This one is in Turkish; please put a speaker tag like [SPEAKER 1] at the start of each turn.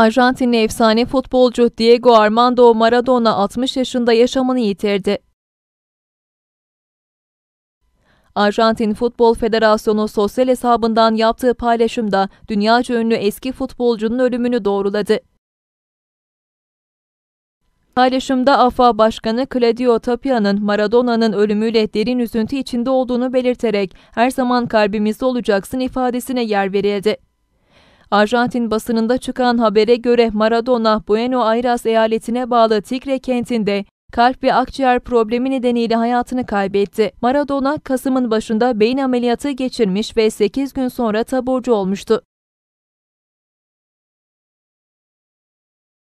[SPEAKER 1] Arjantinli efsane futbolcu Diego Armando Maradona 60 yaşında yaşamını yitirdi. Arjantin Futbol Federasyonu sosyal hesabından yaptığı paylaşımda dünyaca ünlü eski futbolcunun ölümünü doğruladı. Paylaşımda AFA Başkanı Claudio Tapia'nın Maradona'nın ölümüyle derin üzüntü içinde olduğunu belirterek her zaman kalbimizde olacaksın ifadesine yer verildi. Arjantin basınında çıkan habere göre Maradona, Buenos Aires eyaletine bağlı Tigre kentinde kalp ve akciğer problemi nedeniyle hayatını kaybetti. Maradona, Kasım'ın başında beyin ameliyatı geçirmiş ve 8 gün sonra taburcu olmuştu.